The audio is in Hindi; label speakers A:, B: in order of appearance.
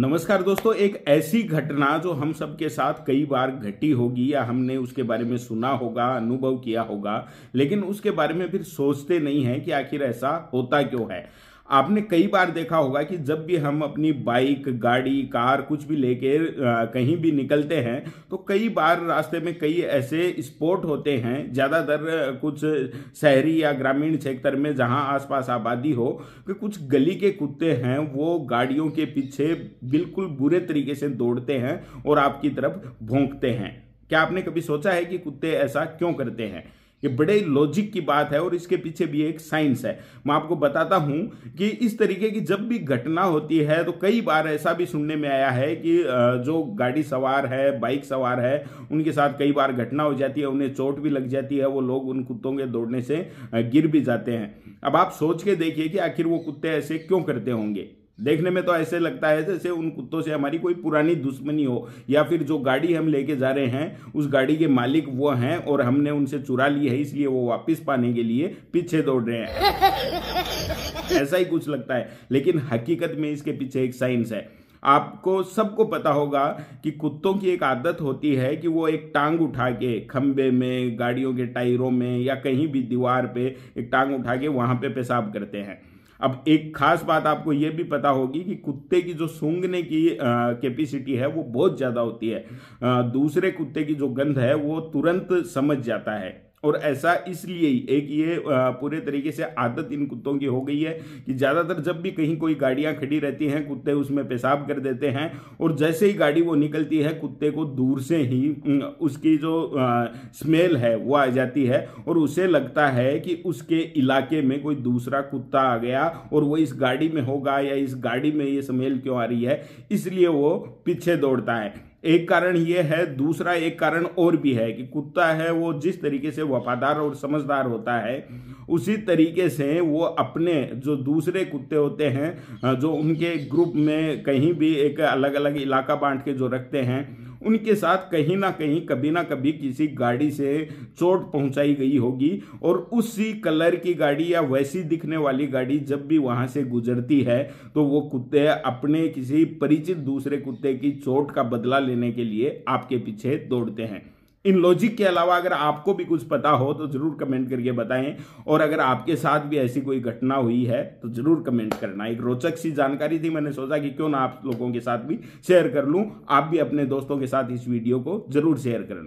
A: नमस्कार दोस्तों एक ऐसी घटना जो हम सबके साथ कई बार घटी होगी या हमने उसके बारे में सुना होगा अनुभव किया होगा लेकिन उसके बारे में फिर सोचते नहीं है कि आखिर ऐसा होता क्यों है आपने कई बार देखा होगा कि जब भी हम अपनी बाइक गाड़ी कार कुछ भी लेके कहीं भी निकलते हैं तो कई बार रास्ते में कई ऐसे स्पॉट होते हैं ज़्यादातर कुछ शहरी या ग्रामीण क्षेत्र में जहाँ आसपास आबादी हो कि कुछ गली के कुत्ते हैं वो गाड़ियों के पीछे बिल्कुल बुरे तरीके से दौड़ते हैं और आपकी तरफ भोंकते हैं क्या आपने कभी सोचा है कि कुत्ते ऐसा क्यों करते हैं ये बड़े लॉजिक की बात है और इसके पीछे भी एक साइंस है मैं आपको बताता हूं कि इस तरीके की जब भी घटना होती है तो कई बार ऐसा भी सुनने में आया है कि जो गाड़ी सवार है बाइक सवार है उनके साथ कई बार घटना हो जाती है उन्हें चोट भी लग जाती है वो लोग उन कुत्तों के दौड़ने से गिर भी जाते हैं अब आप सोच के देखिए कि आखिर वो कुत्ते ऐसे क्यों करते होंगे देखने में तो ऐसे लगता है जैसे उन कुत्तों से हमारी कोई पुरानी दुश्मनी हो या फिर जो गाड़ी हम लेके जा रहे हैं उस गाड़ी के मालिक वो हैं और हमने उनसे चुरा ली है इसलिए वो वापस पाने के लिए पीछे दौड़ रहे हैं ऐसा ही कुछ लगता है लेकिन हकीकत में इसके पीछे एक साइंस है आपको सबको पता होगा कि कुत्तों की एक आदत होती है कि वो एक टांग उठा के खम्बे में गाड़ियों के टायरों में या कहीं भी दीवार पे एक टांग उठा के वहां पे पेशाब करते हैं अब एक खास बात आपको यह भी पता होगी कि कुत्ते की जो सूंघने की कैपेसिटी है वो बहुत ज़्यादा होती है आ, दूसरे कुत्ते की जो गंध है वो तुरंत समझ जाता है और ऐसा इसलिए ही एक ये पूरे तरीके से आदत इन कुत्तों की हो गई है कि ज़्यादातर जब भी कहीं कोई गाड़ियाँ खड़ी रहती हैं कुत्ते उसमें पेशाब कर देते हैं और जैसे ही गाड़ी वो निकलती है कुत्ते को दूर से ही उसकी जो स्मेल है वो आ जाती है और उसे लगता है कि उसके इलाके में कोई दूसरा कुत्ता आ गया और वो इस गाड़ी में होगा या इस गाड़ी में ये स्मेल क्यों आ रही है इसलिए वो पीछे दौड़ता है एक कारण ये है दूसरा एक कारण और भी है कि कुत्ता है वो जिस तरीके से वफादार और समझदार होता है उसी तरीके से वो अपने जो दूसरे कुत्ते होते हैं जो उनके ग्रुप में कहीं भी एक अलग अलग इलाका बांट के जो रखते हैं उनके साथ कहीं ना कहीं कभी ना कभी किसी गाड़ी से चोट पहुंचाई गई होगी और उसी कलर की गाड़ी या वैसी दिखने वाली गाड़ी जब भी वहां से गुजरती है तो वो कुत्ते अपने किसी परिचित दूसरे कुत्ते की चोट का बदला लेने के लिए आपके पीछे दौड़ते हैं इन लॉजिक के अलावा अगर आपको भी कुछ पता हो तो जरूर कमेंट करके बताएं और अगर आपके साथ भी ऐसी कोई घटना हुई है तो जरूर कमेंट करना एक रोचक सी जानकारी थी मैंने सोचा कि क्यों ना आप लोगों के साथ भी शेयर कर लूं आप भी अपने दोस्तों के साथ इस वीडियो को जरूर शेयर करना